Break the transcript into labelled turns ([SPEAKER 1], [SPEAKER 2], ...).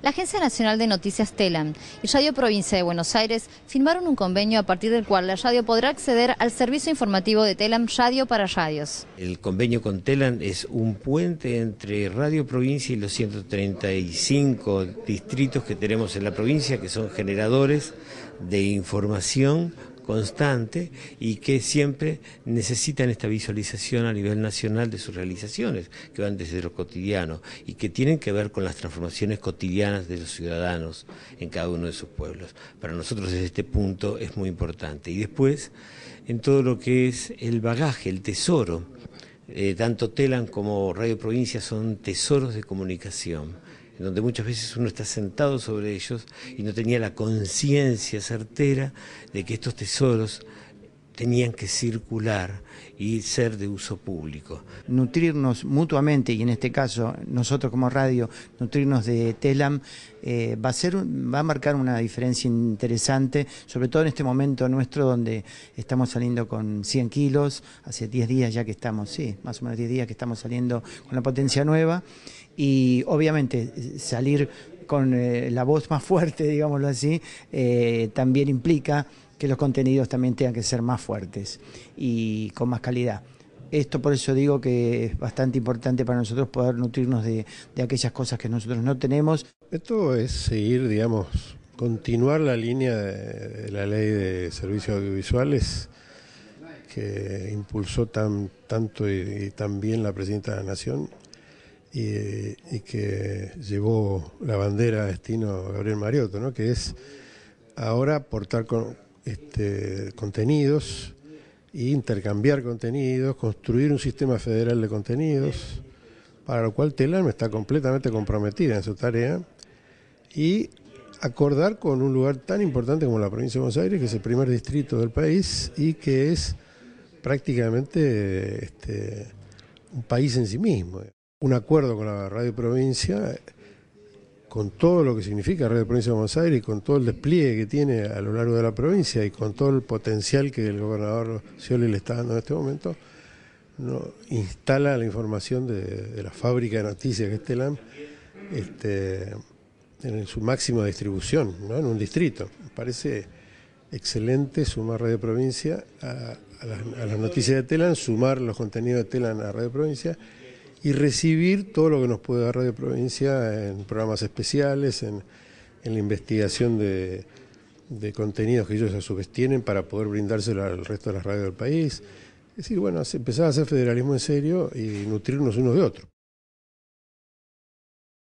[SPEAKER 1] La Agencia Nacional de Noticias TELAM y Radio Provincia de Buenos Aires firmaron un convenio a partir del cual la radio podrá acceder al servicio informativo de TELAM Radio para Radios. El convenio con TELAM es un puente entre Radio Provincia y los 135 distritos que tenemos en la provincia, que son generadores de información constante y que siempre necesitan esta visualización a nivel nacional de sus realizaciones, que van desde lo cotidiano y que tienen que ver con las transformaciones cotidianas de los ciudadanos en cada uno de sus pueblos. Para nosotros este punto es muy importante. Y después, en todo lo que es el bagaje, el tesoro, eh, tanto TELAN como Radio Provincia son tesoros de comunicación en donde muchas veces uno está sentado sobre ellos y no tenía la conciencia certera de que estos
[SPEAKER 2] tesoros tenían que circular y ser de uso público. Nutrirnos mutuamente, y en este caso nosotros como radio, nutrirnos de TELAM, eh, va, a ser, va a marcar una diferencia interesante, sobre todo en este momento nuestro donde estamos saliendo con 100 kilos, hace 10 días ya que estamos, sí, más o menos 10 días que estamos saliendo con la potencia nueva, y obviamente salir con eh, la voz más fuerte, digámoslo así, eh, también implica que los contenidos también tengan que ser más fuertes y con más calidad. Esto por eso digo que es bastante importante para nosotros poder nutrirnos de, aquellas cosas que nosotros no tenemos.
[SPEAKER 3] Esto es seguir, digamos, continuar la línea de, la ley de servicios audiovisuales que impulsó tan, tanto y, también tan bien la presidenta de la Nación y, que llevó la bandera a destino Gabriel Mariotto, ¿no? que es ahora portar con, este, contenidos, e intercambiar contenidos, construir un sistema federal de contenidos, para lo cual Telam está completamente comprometida en su tarea, y acordar con un lugar tan importante como la provincia de Buenos Aires, que es el primer distrito del país y que es prácticamente este, un país en sí mismo. Un acuerdo con la radio provincia con todo lo que significa Red de Provincia de Buenos Aires y con todo el despliegue que tiene a lo largo de la provincia y con todo el potencial que el gobernador Scioli le está dando en este momento, no, instala la información de, la fábrica de noticias que es Telam este, en su máxima distribución, ¿no? en un distrito. Me parece excelente sumar de Provincia a, las, a las noticias de Telam, sumar los contenidos de Telam a Radio Provincia y recibir todo lo que nos puede dar Radio Provincia en programas especiales, en, la investigación de, de, contenidos que ellos a su vez tienen para poder brindárselo al resto de las radios del país. Es decir, bueno, empezar a hacer federalismo en serio y nutrirnos unos de otros.